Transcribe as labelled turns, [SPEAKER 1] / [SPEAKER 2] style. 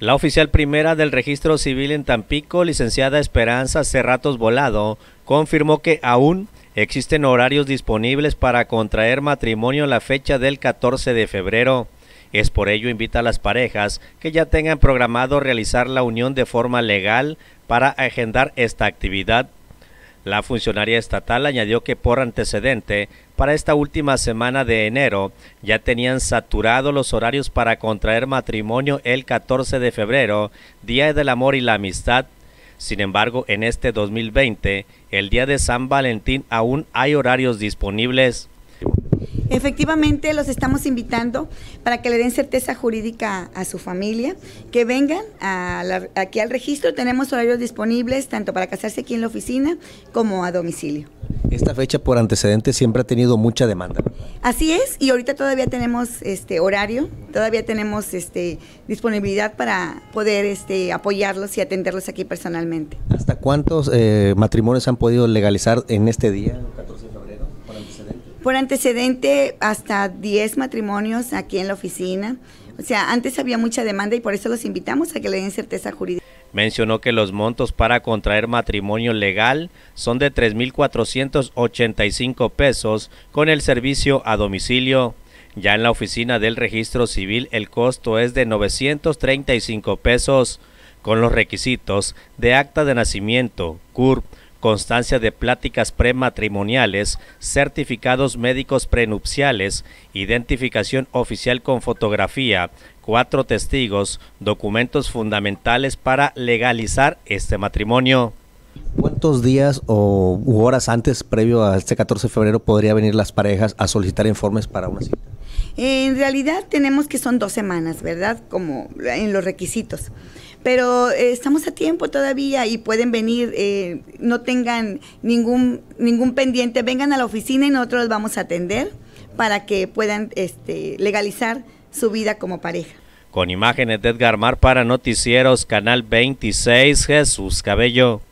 [SPEAKER 1] La oficial primera del registro civil en Tampico, licenciada Esperanza Cerratos Volado, confirmó que aún existen horarios disponibles para contraer matrimonio en la fecha del 14 de febrero. Es por ello invita a las parejas que ya tengan programado realizar la unión de forma legal para agendar esta actividad la funcionaria estatal añadió que por antecedente, para esta última semana de enero ya tenían saturados los horarios para contraer matrimonio el 14 de febrero, Día del Amor y la Amistad. Sin embargo, en este 2020, el día de San Valentín aún hay horarios disponibles.
[SPEAKER 2] Efectivamente, los estamos invitando para que le den certeza jurídica a, su familia, que vengan aquí al registro. Tenemos horarios disponibles tanto para casarse aquí en la oficina como a domicilio.
[SPEAKER 3] Esta fecha por antecedentes siempre ha tenido mucha demanda.
[SPEAKER 2] Así es, y ahorita todavía tenemos este horario, todavía tenemos este disponibilidad para poder este apoyarlos y atenderlos aquí personalmente.
[SPEAKER 3] ¿Hasta cuántos eh, matrimonios han podido legalizar en este día?
[SPEAKER 2] ¿Por antecedente? hasta 10 matrimonios aquí en la oficina. O sea, antes había mucha demanda y por eso los invitamos a que le den certeza jurídica.
[SPEAKER 1] Mencionó que los montos para contraer matrimonio legal son de 3.485 pesos con el servicio a domicilio. Ya en la oficina del registro civil el costo es de 935 pesos con los requisitos de acta de nacimiento, CURP, constancia de pláticas prematrimoniales, certificados médicos prenupciales, identificación oficial con fotografía, cuatro testigos, documentos fundamentales para legalizar este matrimonio.
[SPEAKER 3] ¿Cuántos días o horas antes, previo a este 14 de febrero, podría venir las parejas a solicitar informes para una cita?
[SPEAKER 2] En realidad tenemos que son dos semanas, ¿verdad? Como en los requisitos. Pero eh, estamos a tiempo todavía y pueden venir, eh, no tengan ningún, ningún pendiente, vengan a la oficina y nosotros los vamos a atender para que puedan este, legalizar su vida como pareja.
[SPEAKER 1] Con imágenes de Edgar Mar para Noticieros Canal 26, Jesús Cabello.